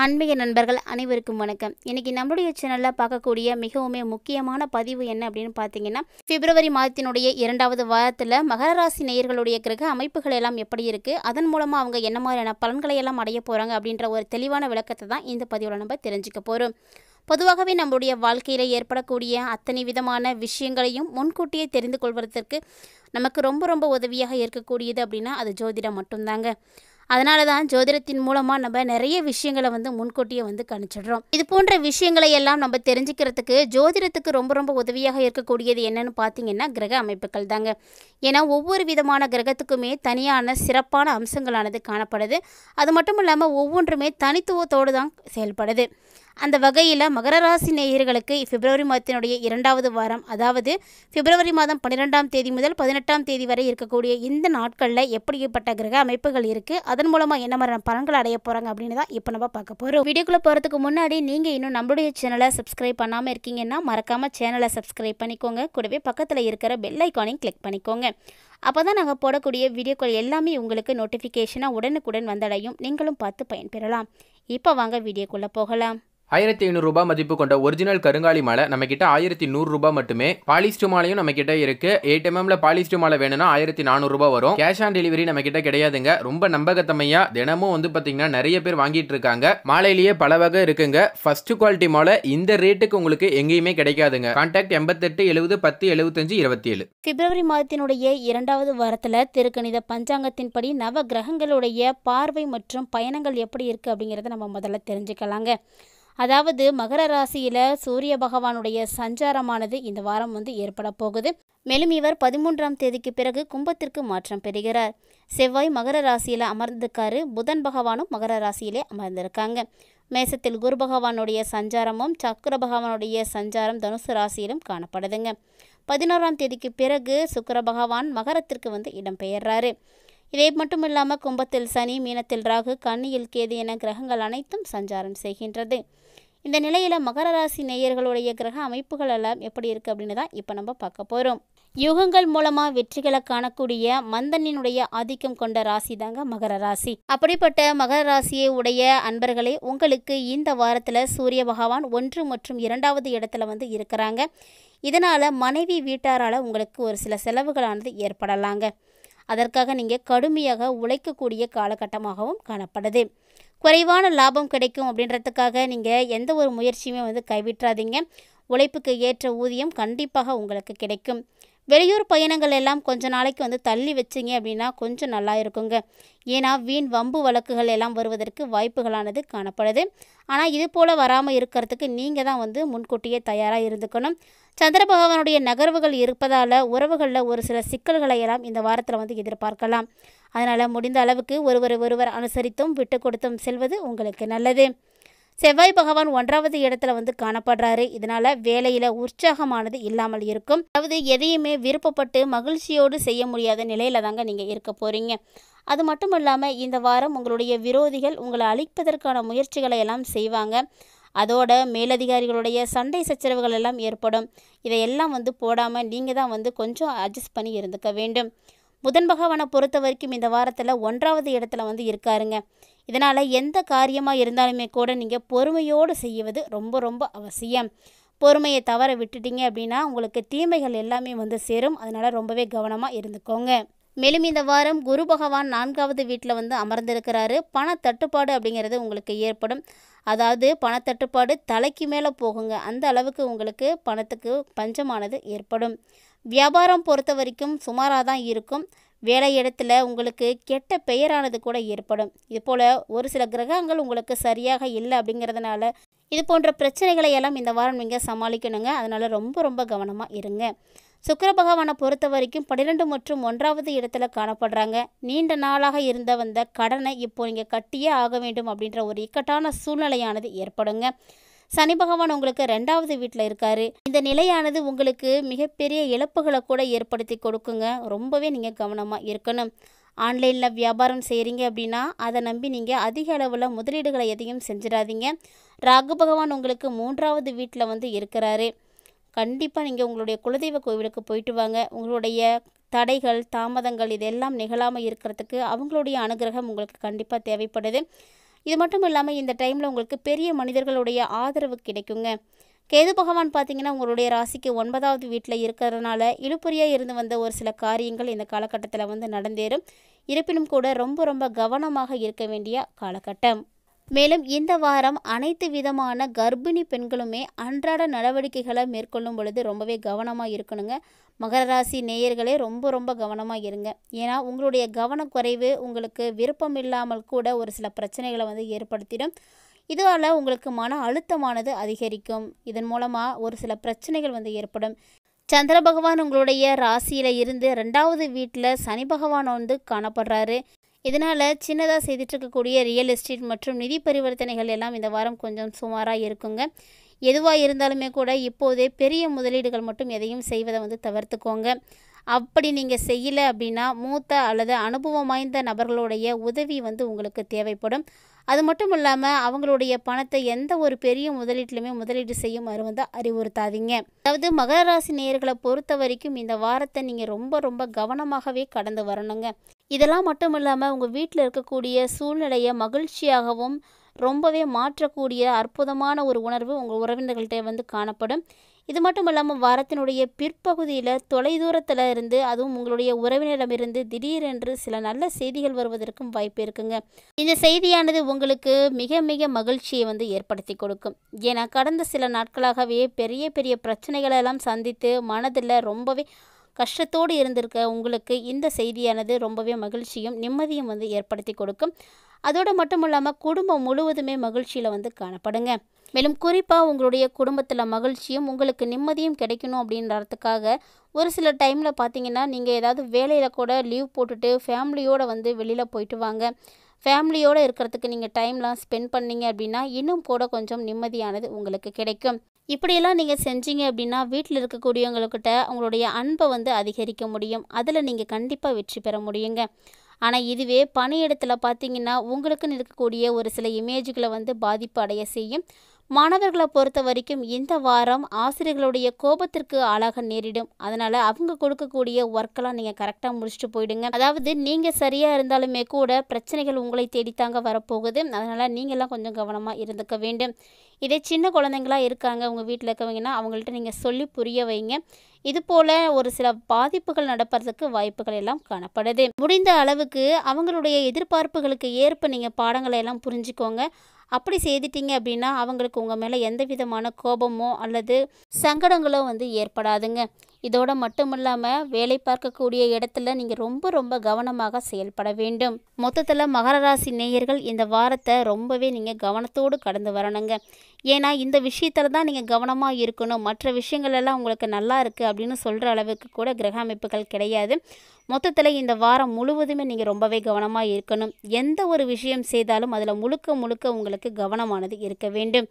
ஆன்மீக நண்பர்கள் அனைவருக்கும் வணக்கம் இன்னைக்கு நம்முடைய சேனலில் பார்க்கக்கூடிய மிகவுமே முக்கியமான பதிவு என்ன அப்படின்னு பார்த்தீங்கன்னா பிப்ரவரி மாதத்தினுடைய இரண்டாவது வாரத்தில் மகர ராசி நேயர்களுடைய கிரக அமைப்புகள் எல்லாம் எப்படி இருக்குது அதன் மூலமாக அவங்க என்ன மாதிரியான பலன்களை எல்லாம் அடைய போகிறாங்க அப்படின்ற ஒரு தெளிவான விளக்கத்தை தான் இந்த பதிவில் நம்ம தெரிஞ்சுக்க போகிறோம் பொதுவாகவே நம்முடைய வாழ்க்கையில் ஏற்படக்கூடிய அத்தனை விதமான விஷயங்களையும் முன்கூட்டியே தெரிந்து கொள்வதற்கு நமக்கு ரொம்ப ரொம்ப உதவியாக இருக்கக்கூடியது அப்படின்னா அது ஜோதிடம் மட்டும்தாங்க அதனால தான் ஜோதிடத்தின் மூலமாக நம்ம நிறைய விஷயங்களை வந்து முன்கூட்டியே வந்து கணிச்சிடுறோம் இது போன்ற விஷயங்களை எல்லாம் நம்ம தெரிஞ்சுக்கிறதுக்கு ஜோதிடத்துக்கு ரொம்ப ரொம்ப உதவியாக இருக்கக்கூடியது என்னென்னு பார்த்தீங்கன்னா கிரக அமைப்புகள் தாங்க ஏன்னா ஒவ்வொரு விதமான கிரகத்துக்குமே தனியான சிறப்பான அம்சங்களானது காணப்படுது அது மட்டும் இல்லாமல் ஒவ்வொன்றுமே தனித்துவத்தோடு தான் செயல்படுது அந்த வகையில் மகர ராசி நேயர்களுக்கு பிப்ரவரி மாதத்தினுடைய இரண்டாவது வாரம் அதாவது பிப்ரவரி மாதம் பன்னிரெண்டாம் தேதி முதல் பதினெட்டாம் தேதி வரை இருக்கக்கூடிய இந்த நாட்களில் எப்படிப்பட்ட கிரக அமைப்புகள் இருக்குது அதன் மூலமாக என்ன மாதிரி பலன்கள் அடைய போகிறாங்க அப்படின்னு தான் இப்போ நம்ம பார்க்க போகிறோம் வீடியோக்குள்ளே போகிறதுக்கு முன்னாடி நீங்கள் இன்னும் நம்மளுடைய சேனலை சப்ஸ்கிரைப் பண்ணாமல் இருக்கீங்கன்னா மறக்காமல் சேனலை சப்ஸ்கிரைப் பண்ணிக்கோங்க கூடவே பக்கத்தில் இருக்கிற பெல் ஐக்கானையும் கிளிக் பண்ணிக்கோங்க அப்போ தான் நாங்கள் போடக்கூடிய வீடியோக்கள் எல்லாமே உங்களுக்கு நோட்டிஃபிகேஷனாக உடனுக்குடன் வந்தடையும் நீங்களும் பார்த்து பயன்பெறலாம் இப்போ வாங்க வீடியோக்குள்ளே போகலாம் ஆயிரத்தி ஐநூறுரூபா மதிப்பு கொண்ட ஒரிஜினல் கருங்காலி மாலை நம்ம கிட்ட ஆயிரத்தி நூறுரூபா மட்டுமே பாலிஸ்டு மாலையும் நம்ம கிட்ட இருக்கு எயிட் எம்எம்ல பாலிஸ்டு மாலை வேணும்னா ஆயிரத்தி நானூறுரூபா வரும் கேஷ் ஆன் டெலிவரி நம்ம கிட்ட கிடையாதுங்க ரொம்ப நம்பகத்தமையா தினமும் வந்து பாத்தீங்கன்னா நிறைய பேர் வாங்கிட்டு இருக்காங்க மாலையிலேயே பல வகை இருக்குங்க ஃபர்ஸ்ட் குவாலிட்டி மாலை இந்த ரேட்டுக்கு உங்களுக்கு எங்கேயுமே கிடைக்காதுங்க கான்டாக்ட் எண்பத்தெட்டு எழுபது பத்து எழுபத்தஞ்சு இருபத்தி ஏழு பிப்ரவரி மாதத்தினுடைய இரண்டாவது வாரத்தில் திருக்கணித பஞ்சாங்கத்தின்படி நவ கிரகங்களுடைய பார்வை மற்றும் பயணங்கள் எப்படி இருக்கு அப்படிங்கிறத நம்ம முதல்ல தெரிஞ்சுக்கலாங்க அதாவது மகர ராசியில் சூரிய பகவானுடைய சஞ்சாரமானது இந்த வாரம் வந்து ஏற்பட போகுது மேலும் இவர் பதிமூன்றாம் தேதிக்கு பிறகு கும்பத்திற்கு மாற்றம் பெறுகிறார் செவ்வாய் மகர ராசியில் அமர்ந்திருக்காரு புதன் பகவானும் மகர ராசியிலே அமர்ந்திருக்காங்க மேசத்தில் குரு பகவானுடைய சஞ்சாரமும் சக்கர பகவானுடைய சஞ்சாரம் தனுசு ராசியிலும் காணப்படுதுங்க பதினோராம் தேதிக்கு பிறகு சுக்கர பகவான் மகரத்திற்கு வந்து இடம்பெயர்றாரு இதை மட்டும் இல்லாமல் கும்பத்தில் சனி மீனத்தில் ராகு கண்ணியில் கேது என கிரகங்கள் அனைத்தும் சஞ்சாரம் செய்கின்றது இந்த நிலையில் மகர ராசி நேயர்களுடைய கிரக அமைப்புகள் எல்லாம் எப்படி இருக்குது அப்படின்னு தான் இப்போ நம்ம பார்க்க போகிறோம் யுகங்கள் மூலமா வெற்றிகளை காணக்கூடிய மந்தனினுடைய ஆதிக்கம் கொண்ட ராசி தாங்க மகர ராசி அப்படிப்பட்ட மகர ராசியை உடைய அன்பர்களே உங்களுக்கு இந்த வாரத்தில் சூரிய பகவான் ஒன்று மற்றும் இரண்டாவது இடத்துல வந்து இருக்கிறாங்க இதனால் மனைவி வீட்டாரால் உங்களுக்கு ஒரு சில செலவுகளானது ஏற்படலாங்க அதற்காக நீங்கள் கடுமையாக உழைக்கக்கூடிய காலகட்டமாகவும் காணப்படுது குறைவான லாபம் கிடைக்கும் அப்படின்றதுக்காக நீங்கள் எந்த ஒரு முயற்சியுமே வந்து கைவிட்டுறாதீங்க உழைப்புக்கு ஏற்ற ஊதியம் கண்டிப்பாக உங்களுக்கு கிடைக்கும் வெளியூர் பயணங்கள் எல்லாம் கொஞ்ச நாளைக்கு வந்து தள்ளி வச்சிங்க அப்படின்னா கொஞ்சம் நல்லா இருக்குங்க ஏன்னா வீண் வம்பு வழக்குகள் எல்லாம் வருவதற்கு வாய்ப்புகளானது காணப்படுது ஆனால் இது போல் வராமல் இருக்கிறதுக்கு நீங்கள் தான் வந்து முன்கூட்டியே தயாராக இருந்துக்கணும் சந்திர பகவானுடைய நகர்வுகள் இருப்பதால் உறவுகளில் ஒரு சில சிக்கல்களை எல்லாம் இந்த வாரத்தில் வந்து எதிர்பார்க்கலாம் அதனால் முடிந்த அளவுக்கு ஒருவர் ஒருவர் அனுசரித்தும் விட்டு கொடுத்தும் செல்வது உங்களுக்கு நல்லது செவ்வாய் பகவான் ஒன்றாவது இடத்துல வந்து காணப்படுறாரு இதனால வேலையில உற்சாகமானது இல்லாமல் இருக்கும் அதாவது எதையுமே விருப்பப்பட்டு மகிழ்ச்சியோடு செய்ய முடியாத நிலையில தாங்க நீங்க இருக்க போறீங்க அது மட்டும் இல்லாமல் இந்த வாரம் உங்களுடைய விரோதிகள் உங்களை அழிப்பதற்கான முயற்சிகளை எல்லாம் செய்வாங்க அதோட மேலதிகாரிகளுடைய சண்டை சச்சரவுகள் எல்லாம் ஏற்படும் இதையெல்லாம் வந்து போடாமல் நீங்கள் தான் வந்து கொஞ்சம் அட்ஜஸ்ட் பண்ணி இருந்துக்க வேண்டும் புதன் பகவானை பொறுத்த வரைக்கும் இந்த வாரத்தில் ஒன்றாவது இடத்துல வந்து இருக்காருங்க இதனால் எந்த காரியமாக இருந்தாலுமே கூட நீங்கள் பொறுமையோடு செய்வது ரொம்ப ரொம்ப அவசியம் பொறுமையை தவற விட்டுட்டீங்க அப்படின்னா உங்களுக்கு தீமைகள் எல்லாமே வந்து சேரும் அதனால் ரொம்பவே கவனமாக இருந்துக்கோங்க மேலும் இந்த வாரம் குரு பகவான் நான்காவது வீட்டில் வந்து அமர்ந்திருக்கிறாரு பணத்தட்டுப்பாடு அப்படிங்கிறது உங்களுக்கு ஏற்படும் அதாவது பணத்தட்டுப்பாடு தலைக்கு மேலே போகுங்க அந்த அளவுக்கு உங்களுக்கு பணத்துக்கு பஞ்சமானது ஏற்படும் வியாபாரம் பொறுத்த வரைக்கும் சுமாராக தான் இருக்கும் வேலை இடத்துல உங்களுக்கு கெட்ட பெயரானது கூட ஏற்படும் இதுபோல் ஒரு சில கிரகங்கள் உங்களுக்கு சரியாக இல்லை அப்படிங்கிறதுனால இது போன்ற பிரச்சனைகளை எல்லாம் இந்த வாரம் நீங்கள் சமாளிக்கணுங்க அதனால் ரொம்ப ரொம்ப கவனமாக இருங்க சுக்கர பகவானை பொறுத்த வரைக்கும் பன்னிரெண்டு மற்றும் ஒன்றாவது இடத்துல காணப்படுறாங்க நீண்ட நாளாக இருந்த வந்த கடனை இப்போ நீங்கள் கட்டியே ஆக வேண்டும் அப்படின்ற ஒரு இக்கட்டான சூழ்நிலையானது ஏற்படுங்க சனி பகவான் உங்களுக்கு ரெண்டாவது வீட்டில் இருக்காரு இந்த நிலையானது உங்களுக்கு மிகப்பெரிய இழப்புகளை கூட ஏற்படுத்தி கொடுக்குங்க ரொம்பவே நீங்கள் கவனமாக இருக்கணும் ஆன்லைனில் வியாபாரம் செய்கிறீங்க அப்படின்னா அதை நம்பி நீங்கள் அதிக அளவில் முதலீடுகளை எதையும் செஞ்சிடாதீங்க ராகு பகவான் உங்களுக்கு மூன்றாவது வீட்டில் வந்து இருக்கிறாரு கண்டிப்பாக நீங்கள் உங்களுடைய குலதெய்வ கோவிலுக்கு போயிட்டு வாங்க உங்களுடைய தடைகள் தாமதங்கள் இதெல்லாம் நிகழாமல் இருக்கிறதுக்கு அவங்களுடைய அனுகிரகம் உங்களுக்கு கண்டிப்பாக தேவைப்படுது இது மட்டும் இல்லாமல் இந்த டைமில் உங்களுக்கு பெரிய மனிதர்களுடைய ஆதரவு கிடைக்குங்க கேது பகவான் பார்த்தீங்கன்னா உங்களுடைய ராசிக்கு ஒன்பதாவது வீட்டில் இருக்கிறதுனால இழுப்புறியாக இருந்து வந்த ஒரு சில காரியங்கள் இந்த காலகட்டத்தில் வந்து நடந்தேறும் இருப்பினும் கூட ரொம்ப ரொம்ப கவனமாக இருக்க வேண்டிய காலகட்டம் மேலும் இந்த வாரம் அனைத்து விதமான கர்ப்பிணி பெண்களுமே அன்றாட நடவடிக்கைகளை மேற்கொள்ளும் பொழுது ரொம்பவே கவனமாக இருக்கணுங்க மகர ராசி நேயர்களே ரொம்ப ரொம்ப கவனமாக இருங்க ஏன்னா உங்களுடைய கவனக்குறைவு உங்களுக்கு விருப்பம் இல்லாமல் கூட ஒரு சில பிரச்சனைகளை வந்து ஏற்படுத்திடும் இதுவால் உங்களுக்கு மன அழுத்தமானது அதிகரிக்கும் இதன் மூலமாக ஒரு சில பிரச்சனைகள் வந்து ஏற்படும் சந்திர பகவான் உங்களுடைய ராசியில் இருந்து ரெண்டாவது வீட்டில் சனி பகவான் வந்து காணப்படுறாரு இதனால் சின்னதாக செய்துட்ருக்கக்கூடிய ரியல் எஸ்டேட் மற்றும் நிதி பரிவர்த்தனைகள் எல்லாம் இந்த வாரம் கொஞ்சம் சுமாராக இருக்குங்க எதுவாக இருந்தாலுமே கூட இப்போதே பெரிய முதலீடுகள் மட்டும் எதையும் செய்வதை வந்து தவிர்த்துக்கோங்க அப்படி நீங்கள் செய்யலை அப்படின்னா மூத்த அல்லது அனுபவம் வாய்ந்த நபர்களுடைய உதவி வந்து உங்களுக்கு தேவைப்படும் அது மட்டும் இல்லாமல் அவங்களுடைய பணத்தை எந்த ஒரு பெரிய முதலீட்டிலுமே முதலீடு செய்யும் வந்து அறிவுறுத்தாதீங்க அதாவது மகர ராசி நேர்களை பொறுத்த வரைக்கும் இந்த வாரத்தை நீங்கள் ரொம்ப ரொம்ப கவனமாகவே கடந்து வரணுங்க இதெல்லாம் மட்டும் இல்லாமல் உங்கள் வீட்டில் இருக்கக்கூடிய சூழ்நிலையை மகிழ்ச்சியாகவும் ரொம்பவே மாற்றக்கூடிய அற்புதமான ஒரு உணர்வு உங்கள் உறவினர்கள்ட்ட வந்து காணப்படும் இது மட்டும் இல்லாமல் வாரத்தினுடைய பிற்பகுதியில் தொலைதூரத்தில் இருந்து அதுவும் உங்களுடைய உறவினரிடமிருந்து திடீரென்று சில நல்ல செய்திகள் வருவதற்கும் வாய்ப்பு இருக்குங்க இந்த செய்தியானது உங்களுக்கு மிக மிக மகிழ்ச்சியை வந்து ஏற்படுத்தி கொடுக்கும் ஏன்னா கடந்த சில நாட்களாகவே பெரிய பெரிய பிரச்சனைகளெல்லாம் சந்தித்து மனதில் ரொம்பவே கஷ்டத்தோடு இருந்திருக்க உங்களுக்கு இந்த செய்தியானது ரொம்பவே மகிழ்ச்சியும் நிம்மதியும் வந்து ஏற்படுத்தி கொடுக்கும் அதோடு மட்டும் இல்லாமல் குடும்பம் முழுவதுமே மகிழ்ச்சியில் வந்து காணப்படுங்க மேலும் குறிப்பாக உங்களுடைய குடும்பத்தில் மகிழ்ச்சியும் உங்களுக்கு நிம்மதியும் கிடைக்கணும் அப்படின்றதுக்காக ஒரு சில டைமில் பார்த்தீங்கன்னா நீங்கள் ஏதாவது வேலையில் கூட லீவ் போட்டுட்டு ஃபேமிலியோடு வந்து வெளியில் போயிட்டு வாங்க ஃபேமிலியோடு இருக்கிறதுக்கு நீங்கள் டைம்லாம் ஸ்பெண்ட் பண்ணீங்க அப்படின்னா இன்னும் கூட கொஞ்சம் நிம்மதியானது உங்களுக்கு கிடைக்கும் இப்படியெல்லாம் நீங்கள் செஞ்சீங்க அப்படின்னா வீட்டில் இருக்கக்கூடியவங்கக்கிட்ட உங்களுடைய அன்பை வந்து அதிகரிக்க முடியும் அதில் நீங்கள் கண்டிப்பாக வெற்றி பெற முடியுங்க ஆனால் இதுவே பணியிடத்தில் பார்த்தீங்கன்னா உங்களுக்குன்னு இருக்கக்கூடிய ஒரு சில இமேஜ்களை வந்து பாதிப்பு அடைய செய்யும் மாணவர்களை பொறுத்த வரைக்கும் இந்த வாரம் ஆசிரியர்களுடைய கோபத்திற்கு ஆளாக நேரிடும் அதனால் அவங்க கொடுக்கக்கூடிய ஒர்க்கெல்லாம் நீங்கள் கரெக்டாக முடிச்சுட்டு போயிடுங்க அதாவது நீங்கள் சரியாக இருந்தாலுமே கூட பிரச்சனைகள் உங்களை தேடித்தாங்க வரப்போகுது அதனால் நீங்கள்லாம் கொஞ்சம் கவனமாக இருந்துக்க வேண்டும் இதே சின்ன குழந்தைங்களா இருக்காங்க உங்க வீட்டில் இருக்கவங்கன்னா அவங்கள்ட்ட நீங்கள் சொல்லி புரிய வைங்க இது போல ஒரு சில பாதிப்புகள் நடப்பதற்கு வாய்ப்புகள் எல்லாம் காணப்படுது முடிந்த அளவுக்கு அவங்களுடைய எதிர்பார்ப்புகளுக்கு ஏற்ப நீங்கள் பாடங்களை எல்லாம் புரிஞ்சுக்கோங்க அப்படி செய்துட்டீங்க அப்படின்னா அவங்களுக்கு உங்கள் மேலே எந்த விதமான கோபமோ அல்லது சங்கடங்களோ வந்து ஏற்படாதுங்க இதோட மட்டும் இல்லாமல் வேலை பார்க்கக்கூடிய இடத்துல நீங்கள் ரொம்ப ரொம்ப கவனமாக செயல்பட வேண்டும் மொத்தத்தில் மகர ராசி நேயர்கள் இந்த வாரத்தை ரொம்பவே நீங்கள் கவனத்தோடு கடந்து வரணுங்க ஏன்னா இந்த விஷயத்தில் தான் நீங்கள் கவனமாக இருக்கணும் மற்ற விஷயங்கள் எல்லாம் உங்களுக்கு நல்லா இருக்குது அப்படின்னு சொல்கிற அளவுக்கு கூட கிரக அமைப்புகள் கிடையாது மொத்தத்தில் இந்த வாரம் முழுவதுமே நீங்கள் ரொம்பவே கவனமாக இருக்கணும் எந்த ஒரு விஷயம் செய்தாலும் அதில் முழுக்க முழுக்க உங்களுக்கு கவனமானது இருக்க வேண்டும்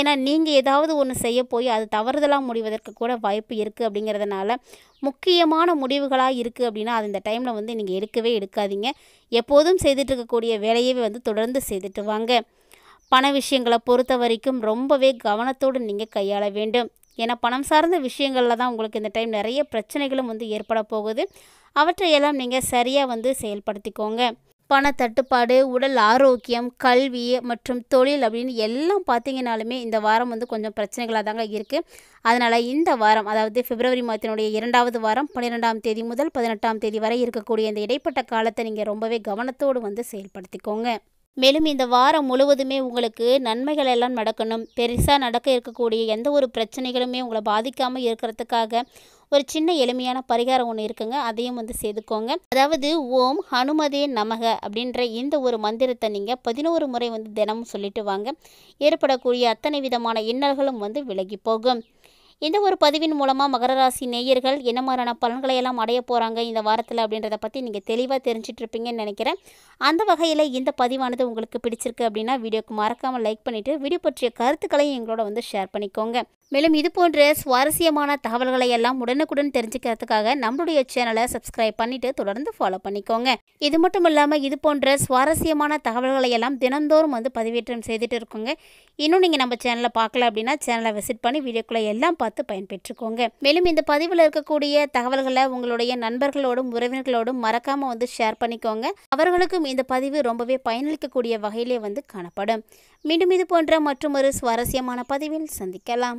ஏன்னா நீங்கள் ஏதாவது ஒன்று செய்ய போய் அது தவறுதலாக முடிவதற்கு கூட வாய்ப்பு இருக்குது அப்படிங்கிறதுனால முக்கியமான முடிவுகளாக இருக்குது அப்படின்னா அது இந்த டைமில் வந்து நீங்கள் எடுக்கவே எடுக்காதீங்க எப்போதும் செய்துட்டு இருக்கக்கூடிய வேலையவே வந்து தொடர்ந்து செய்துட்டு வாங்க பண விஷயங்களை பொறுத்த வரைக்கும் ரொம்பவே கவனத்தோடு நீங்கள் கையாள வேண்டும் ஏன்னா பணம் சார்ந்த விஷயங்களில் தான் உங்களுக்கு இந்த டைம் நிறைய பிரச்சனைகளும் வந்து ஏற்பட போகுது அவற்றையெல்லாம் நீங்கள் சரியாக வந்து செயல்படுத்திக்கோங்க பண தட்டுப்பாடு உடல் ஆரோக்கியம் கல்வி மற்றும் தொழில் அப்படின்னு எல்லாம் பார்த்தீங்கனாலுமே இந்த வாரம் வந்து கொஞ்சம் பிரச்சனைகளாக தாங்க இருக்குது அதனால் இந்த வாரம் அதாவது பிப்ரவரி மாதத்தினுடைய இரண்டாவது வாரம் பன்னிரெண்டாம் தேதி முதல் பதினெட்டாம் தேதி வரை இருக்கக்கூடிய இந்த இடைப்பட்ட காலத்தை நீங்கள் ரொம்பவே கவனத்தோடு வந்து செயல்படுத்திக்கோங்க மேலும் இந்த வாரம் முழுவதுமே உங்களுக்கு நன்மைகள் எல்லாம் நடக்கணும் பெருசாக நடக்க இருக்கக்கூடிய எந்த ஒரு பிரச்சனைகளுமே உங்களை பாதிக்காமல் இருக்கிறதுக்காக ஒரு சின்ன எளிமையான பரிகாரம் ஒன்று இருக்குங்க அதையும் வந்து சேர்த்துக்கோங்க அதாவது ஓம் ஹனுமதே நமக அப்படின்ற இந்த ஒரு மந்திரத்தை நீங்கள் பதினோரு முறை வந்து தினமும் சொல்லிட்டு வாங்க ஏற்படக்கூடிய அத்தனை விதமான இன்னல்களும் வந்து விலகி போகும் இந்த ஒரு பதிவின் மூலமாக மகர ராசி நேயர்கள் என்ன மாதிரியான பலன்களை எல்லாம் அடைய போகிறாங்க இந்த வாரத்தில் அப்படின்றத பற்றி நீங்கள் தெளிவாக தெரிஞ்சிட்டு இருப்பீங்கன்னு நினைக்கிறேன் அந்த வகையில் இந்த பதிவானது உங்களுக்கு பிடிச்சிருக்கு அப்படின்னா வீடியோக்கு மறக்காமல் லைக் பண்ணிவிட்டு வீடியோ பற்றிய கருத்துக்களையும் எங்களோட வந்து ஷேர் பண்ணிக்கோங்க மேலும் இது போன்ற சுவாரஸ்யமான தகவல்களை எல்லாம் உடனுக்குடன் தெரிஞ்சுக்கிறதுக்காக நம்மளுடைய சேனலை சப்ஸ்கிரைப் பண்ணிவிட்டு தொடர்ந்து ஃபாலோ பண்ணிக்கோங்க இது மட்டும் இல்லாமல் இது போன்ற சுவாரஸ்யமான தகவல்களை எல்லாம் தினந்தோறும் வந்து பதிவேற்றம் செய்துட்டு இருக்கோங்க இன்னும் நீங்கள் நம்ம சேனலை பார்க்கல அப்படின்னா சேனலை விசிட் பண்ணி வீடியோக்குள்ளே எல்லாம் பார்த்து பார்த்து பயன்பெற்றுக்கோங்க மேலும் இந்த பதிவில் இருக்கக்கூடிய தகவல்களை உங்களுடைய நண்பர்களோடும் உறவினர்களோடும் மறக்காமல் வந்து ஷேர் பண்ணிக்கோங்க அவர்களுக்கும் இந்த பதிவு ரொம்பவே பயனளிக்கக்கூடிய வகையிலே வந்து காணப்படும் மீண்டும் இது போன்ற ஒரு சுவாரஸ்யமான பதிவில் சந்திக்கலாம்